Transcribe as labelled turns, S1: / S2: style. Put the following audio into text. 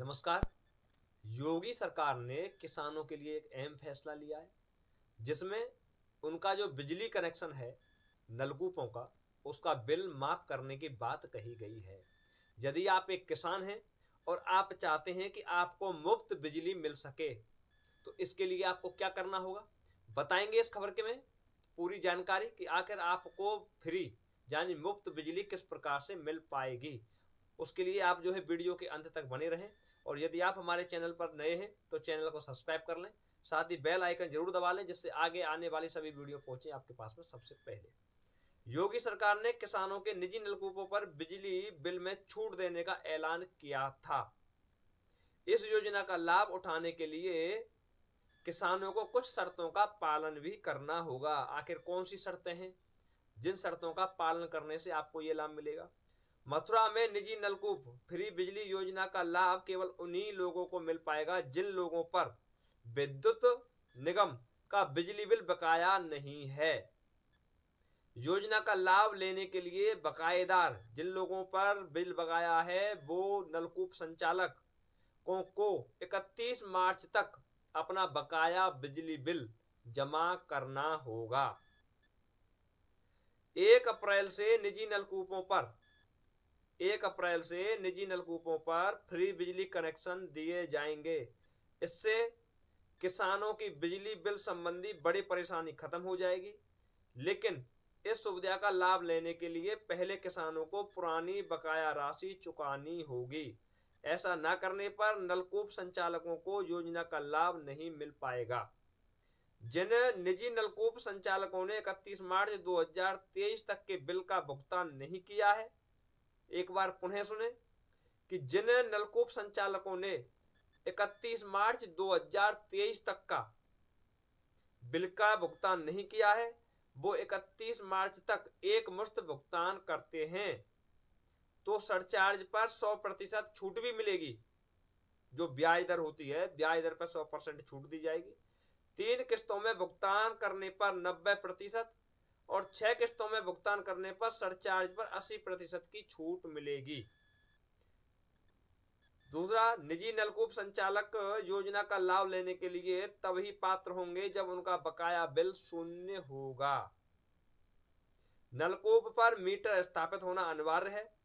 S1: नमस्कार योगी सरकार ने किसानों के लिए एक अहम फैसला लिया है जिसमें उनका जो बिजली कनेक्शन है नलकूपों का उसका बिल माफ़ करने की बात कही गई है यदि आप एक किसान हैं और आप चाहते हैं कि आपको मुफ्त बिजली मिल सके तो इसके लिए आपको क्या करना होगा बताएंगे इस खबर के में पूरी जानकारी कि आखिर आपको फ्री यानी मुफ्त बिजली किस प्रकार से मिल पाएगी उसके लिए आप जो है वीडियो के अंत तक बने रहें और यदि आप हमारे चैनल पर नए हैं तो चैनल को सब्सक्राइब कर लें साथ ही बेल आइकन जरूर दबा लें जिससे आगे आने वाली सभी वीडियो पहुंचे आपके पास में सबसे पहले योगी सरकार ने किसानों के निजी नलकूपों पर बिजली बिल में छूट देने का ऐलान किया था इस योजना का लाभ उठाने के लिए किसानों को कुछ शर्तों का पालन भी करना होगा आखिर कौन सी शर्तें हैं जिन शर्तों का पालन करने से आपको ये लाभ मिलेगा मथुरा में निजी नलकूप फ्री बिजली योजना का लाभ केवल उन्हीं लोगों को मिल पाएगा जिन लोगों पर विद्युत निगम का बिजली बिल बकाया नहीं है योजना का लाभ लेने के लिए बकायेदार जिन लोगों पर बिल बकाया है वो नलकूप संचालक को, को 31 मार्च तक अपना बकाया बिजली बिल जमा करना होगा एक अप्रैल से निजी नलकूपों पर एक अप्रैल से निजी नलकूपों पर फ्री बिजली कनेक्शन दिए जाएंगे इससे किसानों की बिजली बिल संबंधी बड़ी परेशानी खत्म हो जाएगी लेकिन इस सुविधा का लाभ लेने के लिए पहले किसानों को पुरानी बकाया राशि चुकानी होगी ऐसा ना करने पर नलकूप संचालकों को योजना का लाभ नहीं मिल पाएगा जिन निजी नलकूप संचालकों ने 31 मार्च 2023 तक के बिल का भुगतान नहीं किया है एक बार पुनः सुने कि जिन नलकूप संचालकों ने 31 मार्च 2023 तक का बिल का भुगतान नहीं किया है वो 31 मार्च तक एक मुश्त भुगतान करते हैं तो सरचार्ज पर 100 प्रतिशत छूट भी मिलेगी जो ब्याज दर होती है ब्याज दर पर 100 परसेंट छूट दी जाएगी तीन किस्तों में भुगतान करने पर 90 प्रतिशत और छह किस्तों में भुगतान करने पर सरचार्ज पर अस्सी प्रतिशत की छूट मिलेगी दूसरा निजी नलकूप संचालक योजना का लाभ लेने के लिए तभी पात्र होंगे जब उनका बकाया बिल शून्य होगा नलकूप पर मीटर स्थापित होना अनिवार्य है